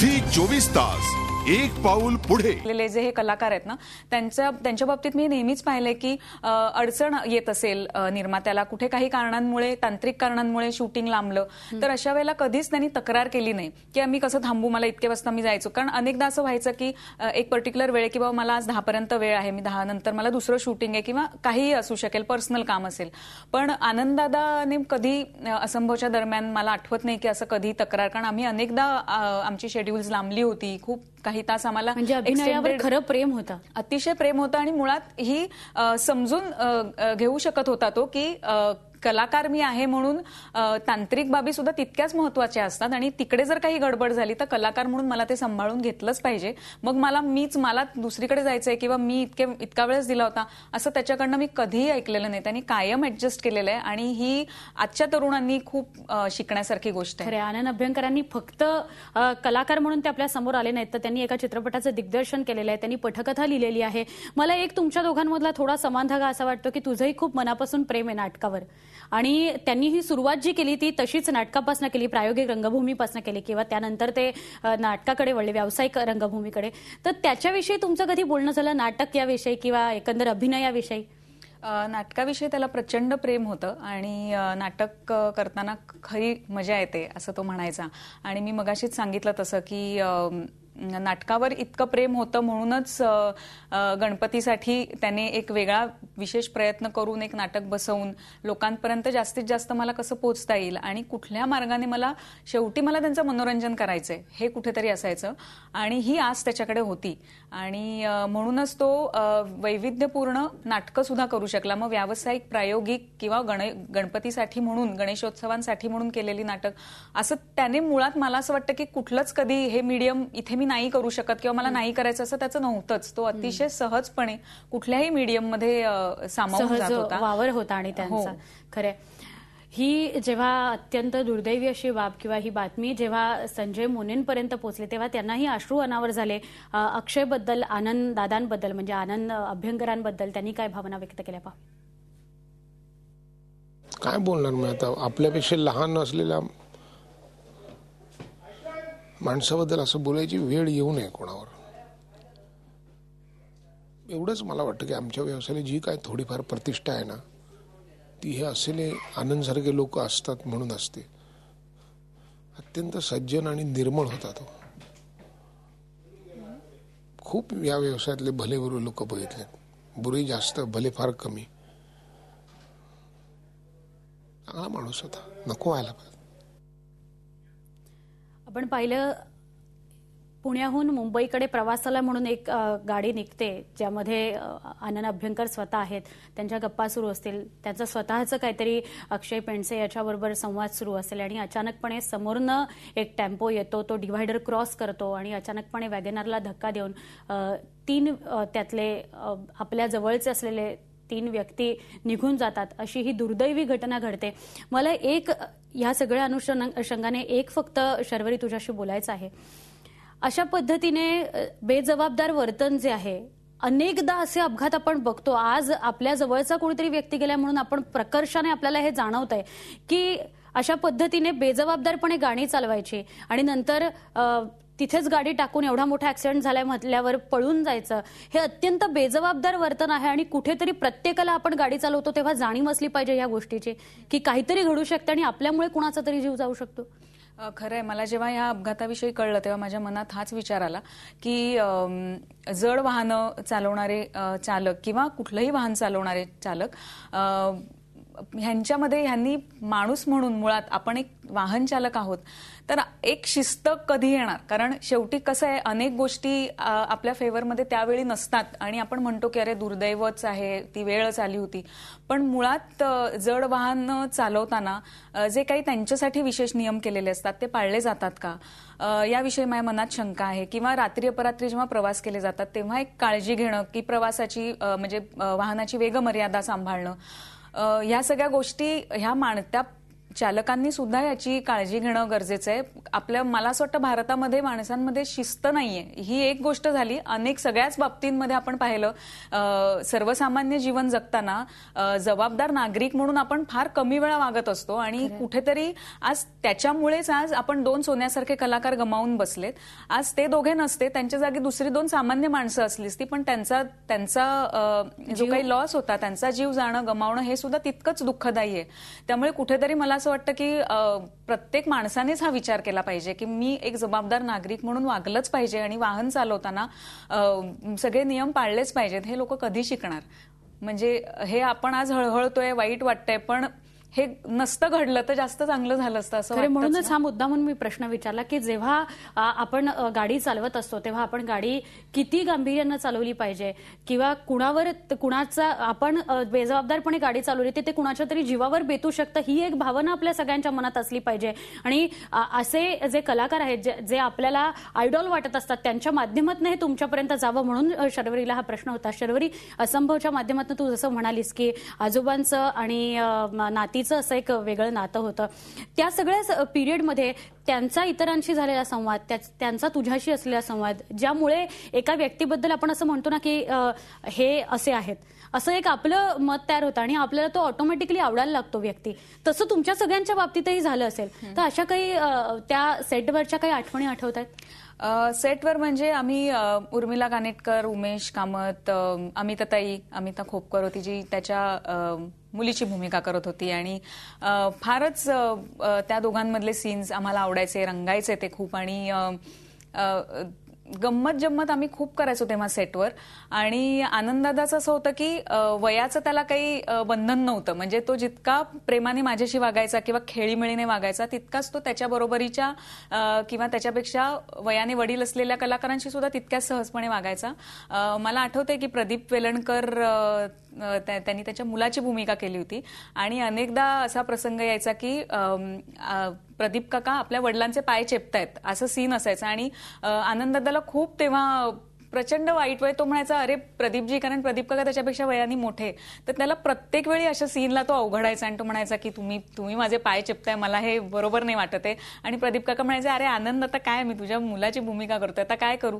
Sí, Chuvistas एक पाऊल पुढे जे हे कलाकार आहेत ना त्यांच्या त्यांच्या बाबतीत मी नेहमीच पाहिलंय की अडचण येत असेल निर्मात्याला कुठे काही कारणांमुळे तांत्रिक कारणांमुळे शूटिंग लांबलं तर अशा वेळेला कधीच त्यांनी तक्रार केली नाही की आम्ही कसं थांबू मला इतके वाजता मी जायचो कारण अनेकदा असं व्हायचं की एक पर्टिक्युलर वेळ की बाबा मला आज दहापर्यंत वेळ आहे मी दहा नंतर मला दुसरं शूटिंग आहे किंवा काहीही असू शकेल पर्सनल काम असेल पण आनंददादाने कधी असंभवच्या दरम्यान मला आठवत नाही की असं कधी तक्रार कारण आम्ही अनेकदा आमची शेड्यूल्स लांबली होती खूप काही तास आम्हाला म्हणजे अभिनयावर खरं प्रेम होतं अतिशय प्रेम होता आणि मुळात ही समजून घेऊ शकत होता तो की कलाकार मी आहे म्हणून तांत्रिक बाबी सुद्धा तितक्याच महत्वाच्या असतात आणि तिकडे जर काही गडबड झाली तर कलाकार म्हणून मला ते सांभाळून घेतलंच पाहिजे मग मला मीच मला दुसरीकडे जायचंय किंवा मी इतके इतका वेळेस दिला होता असं त्याच्याकडनं मी कधीही ऐकलेलं नाही त्यांनी कायम ऍडजस्ट केलेलं आहे आणि ही आजच्या तरुणांनी खूप शिकण्यासारखी गोष्ट आहे आनंद अभ्यंकरांनी फक्त कलाकार म्हणून ते आपल्या समोर आले नाहीत तर त्यांनी एका चित्रपटाचं दिग्दर्शन केलेलं आहे त्यांनी पटकथा लिहिलेली आहे मला एक तुमच्या दोघांमधला थोडा समान धागा असा वाटतो की तुझंही खूप मनापासून प्रेम आहे नाटकावर आणि त्यांनी ही सुरुवात जी केली ती तशीच नाटकापासून केली प्रायोगिक रंगभूमीपासून केली किंवा त्यानंतर ते नाटकाकडे वळले व्यावसायिक रंगभूमीकडे तर त्याच्याविषयी तुमचं कधी बोलणं झालं नाटक याविषयी किंवा एकंदर अभिनयाविषयी नाटकाविषयी त्याला प्रचंड प्रेम होतं आणि नाटक करताना खरी मजा येते असं तो म्हणायचा आणि मी मगाशीच सांगितलं तसं की नाटकावर इतकं प्रेम होतं म्हणूनच गणपतीसाठी त्याने एक वेगळा विशेष प्रयत्न करून एक नाटक बसवून लोकांपर्यंत जास्तीत जास्त मला कसं पोचता येईल आणि कुठल्या मार्गाने मला शेवटी मला त्यांचं मनोरंजन करायचंय हे कुठेतरी असायचं आणि ही आस त्याच्याकडे होती आणि म्हणूनच तो वैविध्यपूर्ण नाटकं सुद्धा करू शकला मग व्यावसायिक प्रायोगिक किंवा गण गणपतीसाठी म्हणून गणेशोत्सवांसाठी म्हणून केलेली नाटक असं त्याने मुळात मला असं वाटतं की कुठलंच कधी हे मीडियम इथे मी नाही करू शकत किंवा मला नाही करायचं असं त्याचं नव्हतंच तो अतिशय सहजपणे कुठल्याही मीडियममध्ये मध्ये होता वावर होता आणि हो. त्यांचा खरे ही जेव्हा अत्यंत दुर्दैवी अशी बाब किंवा ही बातमी जेव्हा संजय मोनेंपर्यंत पोहोचले तेव्हा त्यांनाही अश्रू अनावर झाले अक्षयबद्दल आनंद दादांबद्दल म्हणजे आनंद अभ्यंकरांबद्दल त्यांनी काय भावना व्यक्त केल्या पहा काय बोलणार मी आता आपल्यापेक्षा लहान असलेल्या माणसाबद्दल असं बोलायची वेळ येऊ नये कोणावर एवढंच मला वाटतं की आमच्या व्यवसायाला जी काय थोडीफार प्रतिष्ठा आहे ना ती हे असेले आनंदसारखे लोक असतात म्हणून असते अत्यंत सज्जन आणि निर्मळ होता तो हो. खूप या व्यवसायातले भले बुरे लोक बघितले बुरे जास्त भले फार कमी चांगला माणूस होता नको व्हायला पाहिजे आपण पाहिलं पुण्याहून मुंबईकडे प्रवासाला म्हणून एक गाडी निघते ज्यामध्ये आनंद अभ्यंकर स्वतः आहेत त्यांच्या गप्पा सुरू असतील त्यांचं स्वतःचं काहीतरी अक्षय पेंडसे याच्याबरोबर संवाद सुरू असेल आणि अचानकपणे समोरनं एक टेम्पो येतो तो डिव्हायडर क्रॉस करतो आणि अचानकपणे वॅगनरला धक्का देऊन तीन त्यातले आपल्या जवळचे असलेले तीन व्यक्ती निघून जातात अशी ही दुर्दैवी घटना घडते मला एक ह्या सगळ्या अनुषंगाने एक फक्त शर्वरी तुझ्याशी बोलायचं आहे अशा पद्धतीने बेजबाबदार वर्तन जे आहे अनेकदा असे अपघात आपण बघतो आज आपल्या जवळचा कोणीतरी व्यक्ती गेला म्हणून आपण प्रकर्षाने आपल्याला हे जाणवत आहे की अशा पद्धतीने बेजबाबदारपणे गाणी चालवायची आणि नंतर तिथेच गाडी टाकून एवढा मोठा ऍक्सिडेंट झालाय म्हटल्यावर पळून जायचं हे अत्यंत बेजबाबदार वर्तन आहे आणि कुठेतरी प्रत्येकाला आपण गाडी चालवतो तेव्हा जाणीव असली पाहिजे या गोष्टीची की काहीतरी घडू शकते आणि आपल्यामुळे कुणाचा तरी जीव जाऊ शकतो खरं आहे मला जेव्हा या अपघाताविषयी कळलं तेव्हा माझ्या मनात हाच विचार आला की जड वाहनं चालवणारे चालक किंवा कुठलंही वाहन चालवणारे चालक ह्यांच्यामध्ये ह्यांनी माणूस म्हणून मुळात आपण एक वाहन चालक आहोत तर एक शिस्त कधी येणार कारण शेवटी कसं आहे अनेक गोष्टी आपल्या फेवरमध्ये त्यावेळी नसतात आणि आपण म्हणतो की अरे दुर्दैवच आहे ती वेळच आली होती पण मुळात जड वाहन चालवताना जे काही त्यांच्यासाठी विशेष नियम केलेले असतात ते पाळले जातात का याविषयी माझ्या मनात शंका आहे किंवा रात्री अपरात्री जेव्हा प्रवास केले जातात तेव्हा एक काळजी घेणं की प्रवासाची म्हणजे वाहनाची वेगमर्यादा सांभाळणं ह्या सगळ्या गोष्टी ह्या मांडत्या चालकांनी सुद्धा याची काळजी घेणं गरजेचं आहे आपल्या मला असं वाटतं भारतामध्ये माणसांमध्ये शिस्त नाहीये ही एक गोष्ट झाली अनेक सगळ्याच बाबतींमध्ये आपण पाहिलं सर्वसामान्य जीवन जगताना जबाबदार नागरिक म्हणून आपण फार कमी वेळा वागत असतो आणि कुठेतरी आज त्याच्यामुळेच आज आपण दोन सोन्यासारखे कलाकार गमावून बसलेत आज ते दोघे नसते त्यांच्या जागी दुसरी दोन सामान्य माणसं असलीच ती पण त्यांचा त्यांचा जो काही लॉस होता त्यांचा जीव जाणं गमावणं हे सुद्धा तितकंच दुःखदायी आहे त्यामुळे कुठेतरी मला असं असं वाटतं की प्रत्येक माणसानेच हा विचार केला पाहिजे की मी एक जबाबदार नागरिक म्हणून वागलंच पाहिजे आणि वाहन चालवताना सगळे नियम पाळलेच पाहिजेत हे लोक कधी शिकणार म्हणजे हे आपण आज हळहळतोय वाईट वाटतंय पण हे नसतं घडलं तर जास्त चांगलं झालं असतं असं म्हणूनच हा मुद्दा म्हणून मी प्रश्न विचारला की जेव्हा आपण गाडी चालवत असतो तेव्हा आपण गाडी किती गांभीर्यानं चालवली पाहिजे किंवा कुणावर कुणाचा आपण बेजबाबदारपणे गाडी चालवली ते, कुणाच्या तरी जीवावर बेतू शकतं ही एक भावना आपल्या सगळ्यांच्या मनात असली पाहिजे आणि असे जे कलाकार आहेत जे आपल्याला आयडॉल वाटत असतात त्यांच्या माध्यमातून हे तुमच्यापर्यंत जावं म्हणून शर्वरीला हा प्रश्न होता शर्वरी असंभवच्या माध्यमातून तू जसं म्हणालीस की आजोबांचं आणि नाती पतीचं असं एक वेगळं नातं होतं त्या सगळ्या पिरियडमध्ये त्यांचा इतरांशी झालेला संवाद त्यांचा तुझ्याशी असलेला संवाद ज्यामुळे एका व्यक्तीबद्दल आपण असं म्हणतो ना की हे असे आहेत असं एक आपलं मत तयार होतं आणि आपल्याला तो ऑटोमॅटिकली आवडायला लागतो व्यक्ती तसं तुमच्या सगळ्यांच्या बाबतीतही झालं असेल तर अशा काही त्या सेटवरच्या काही आठवणी आठवत आहेत सेटवर म्हणजे आम्ही उर्मिला कानेटकर उमेश कामत अमिताताई अमिता खोपकर होती जी त्याच्या मुलीची भूमिका करत होती आणि फारच त्या दोघांमधले सीन्स आम्हाला आवडायचे रंगायचे ते खूप आणि गंमत जम्मत आम्ही खूप करायचो तेव्हा सेटवर आणि आनंददादाचं असं होतं की वयाचं त्याला काही बंधन नव्हतं म्हणजे तो जितका प्रेमाने माझ्याशी वागायचा किंवा खेळीमेळीने वागायचा तितकाच तो त्याच्याबरोबरीच्या किंवा त्याच्यापेक्षा वयाने वडील असलेल्या कलाकारांशी सुद्धा तितक्याच सहजपणे वागायचा मला आठवतंय की प्रदीप वेलणकर त्यांनी त्याच्या मुलाची भूमिका केली होती आणि अनेकदा असा प्रसंग यायचा की प्रदीप काका आपल्या वडिलांचे पाय चेपतायत असं सीन असायचं आणि आनंददादाला खूप तेव्हा प्रचंड वाईट वय तो म्हणायचा अरे प्रदीपजी कारण प्रदीप काका त्याच्यापेक्षा वयाने मोठे तर त्याला प्रत्येक वेळी अशा सीनला तो अवघडायचा आणि तो म्हणायचा की तुम्ही तुम्ही माझे पाय चिपताय मला हे बरोबर नाही वाटत आहे आणि प्रदीप काका म्हणायचे अरे आनंद आता काय मी तुझ्या मुलाची भूमिका करतोय आता काय करू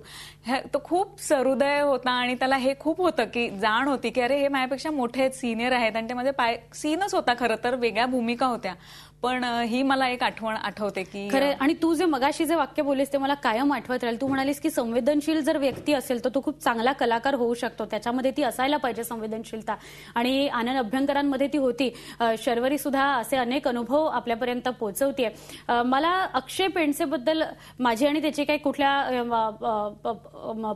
तो खूप सरुदय होता आणि त्याला हे खूप होतं की जाण होती की अरे हे माझ्यापेक्षा मोठे आहेत सिनियर आहेत आणि ते माझे पाय सीनच होता खरं तर वेगळ्या भूमिका होत्या पण ही मला एक आठवण आठवते की खरं आणि तू जे मगाशी जे वाक्य बोललीस ते मला कायम आठवत राहील तू म्हणालीस की संवेदनशील जर व्यक्ती असेल तर तो खूप चांगला कलाकार होऊ शकतो त्याच्यामध्ये ती असायला पाहिजे संवेदनशीलता आणि आनंद अभ्यंकरांमध्ये ती होती शर्वरी सुद्धा असे अनेक अनुभव आपल्यापर्यंत पोहोचवते मला अक्षय पेंडसेबद्दल माझी आणि त्याची काही कुठल्या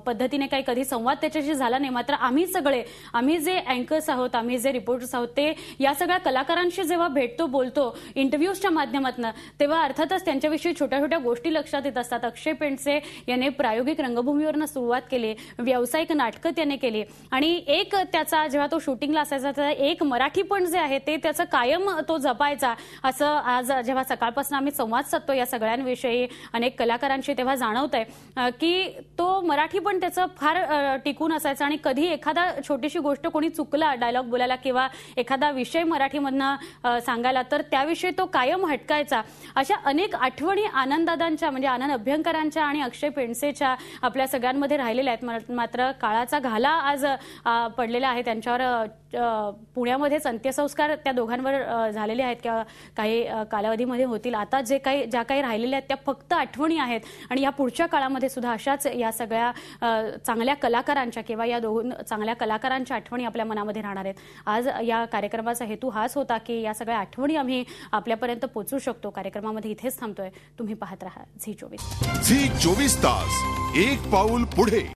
पद्धतीने काही कधी संवाद त्याच्याशी झाला नाही मात्र आम्ही सगळे आम्ही जे अँकर्स आहोत आम्ही जे रिपोर्टर्स आहोत ते या सगळ्या कलाकारांशी जेव्हा भेटतो बोलतो इंटरव्ह्यूजच्या माध्यमातून तेव्हा अर्थातच त्यांच्याविषयी छोट्या छोट्या गोष्टी लक्षात येत असतात अक्षय पेंडसे याने प्रायोगिक रंगभूमीवरनं सुरुवात केली व्यावसायिक नाटकं त्याने केली आणि एक त्याचा जेव्हा तो शूटिंगला असायचा त्याचा एक मराठी पण जे आहे ते त्याचं कायम तो जपायचा असं आज जेव्हा सकाळपासून आम्ही संवाद साधतो या सगळ्यांविषयी अनेक कलाकारांशी तेव्हा जाणवत आहे की तो मराठी पण त्याचं फार टिकून असायचा आणि कधी एखादा छोटीशी गोष्ट कोणी चुकला डायलॉग बोलायला किंवा एखादा विषय मराठीमधनं सांगायला तर त्याविषयी तो तो कायम हटकायचा अशा अनेक आठवणी आनंददादांच्या म्हणजे आनंद अभ्यंकरांच्या आणि अक्षय पेंडसेच्या आपल्या सगळ्यांमध्ये राहिलेल्या आहेत मात्र काळाचा घाला आज पडलेला आहे त्यांच्यावर पुण्यामध्येच अंत्यसंस्कार त्या दोघांवर झालेले आहेत किंवा काही कालावधीमध्ये होतील आता जे काही ज्या काही राहिलेल्या आहेत त्या फक्त आठवणी आहेत आणि या पुढच्या काळामध्ये सुद्धा अशाच या सगळ्या चांगल्या कलाकारांच्या किंवा या दोन चांगल्या कलाकारांच्या आठवणी आपल्या मनामध्ये राहणार आहेत आज या कार्यक्रमाचा हेतू हाच होता की या सगळ्या आठवणी आम्ही आपल्या आपल्यापर्यंत पोहोचू शकतो कार्यक्रमामध्ये इथेच थांबतोय तुम्ही पाहत राहा झी चोवीस झी चोवीस तास एक पाऊल पुढे